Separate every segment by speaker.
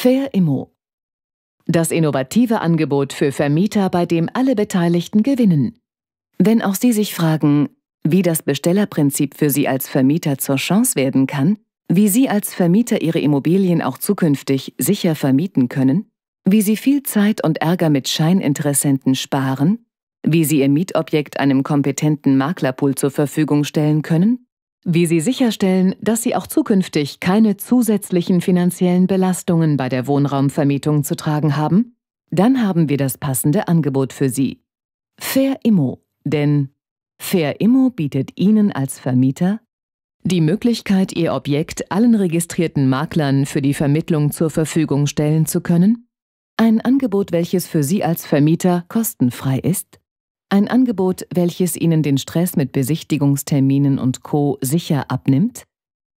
Speaker 1: Fair Immo. Das innovative Angebot für Vermieter, bei dem alle Beteiligten gewinnen. Wenn auch Sie sich fragen, wie das Bestellerprinzip für Sie als Vermieter zur Chance werden kann, wie Sie als Vermieter Ihre Immobilien auch zukünftig sicher vermieten können, wie Sie viel Zeit und Ärger mit Scheininteressenten sparen, wie Sie Ihr Mietobjekt einem kompetenten Maklerpool zur Verfügung stellen können, wie sie sicherstellen, dass sie auch zukünftig keine zusätzlichen finanziellen Belastungen bei der Wohnraumvermietung zu tragen haben? Dann haben wir das passende Angebot für Sie. Fair Immo, denn Fair Immo bietet Ihnen als Vermieter die Möglichkeit, Ihr Objekt allen registrierten Maklern für die Vermittlung zur Verfügung stellen zu können? Ein Angebot, welches für Sie als Vermieter kostenfrei ist ein Angebot, welches Ihnen den Stress mit Besichtigungsterminen und Co sicher abnimmt?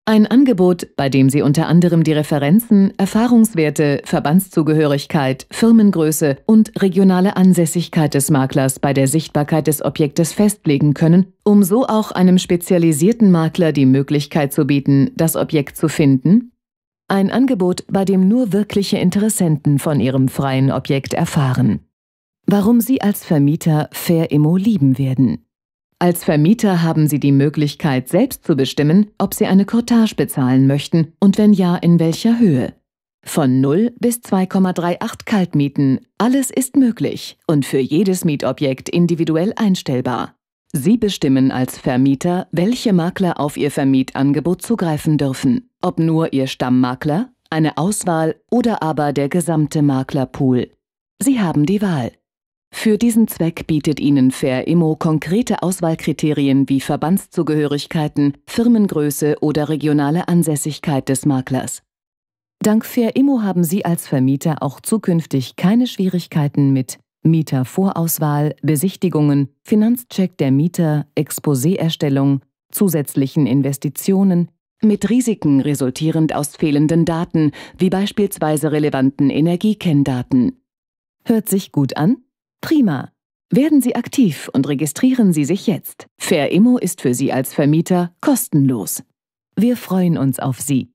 Speaker 1: Ein Angebot, bei dem Sie unter anderem die Referenzen, Erfahrungswerte, Verbandszugehörigkeit, Firmengröße und regionale Ansässigkeit des Maklers bei der Sichtbarkeit des Objektes festlegen können, um so auch einem spezialisierten Makler die Möglichkeit zu bieten, das Objekt zu finden? Ein Angebot, bei dem nur wirkliche Interessenten von ihrem freien Objekt erfahren warum Sie als Vermieter Fair Immo lieben werden. Als Vermieter haben Sie die Möglichkeit, selbst zu bestimmen, ob Sie eine Cottage bezahlen möchten und wenn ja, in welcher Höhe. Von 0 bis 2,38 Kaltmieten, alles ist möglich und für jedes Mietobjekt individuell einstellbar. Sie bestimmen als Vermieter, welche Makler auf Ihr Vermietangebot zugreifen dürfen, ob nur Ihr Stammmakler, eine Auswahl oder aber der gesamte Maklerpool. Sie haben die Wahl. Für diesen Zweck bietet Ihnen FairImmo konkrete Auswahlkriterien wie Verbandszugehörigkeiten, Firmengröße oder regionale Ansässigkeit des Maklers. Dank FairImmo haben Sie als Vermieter auch zukünftig keine Schwierigkeiten mit Mietervorauswahl, Besichtigungen, Finanzcheck der Mieter, Exposé-Erstellung, zusätzlichen Investitionen, mit Risiken resultierend aus fehlenden Daten, wie beispielsweise relevanten Energiekenndaten. Hört sich gut an? Prima! Werden Sie aktiv und registrieren Sie sich jetzt. Fair Immo ist für Sie als Vermieter kostenlos. Wir freuen uns auf Sie.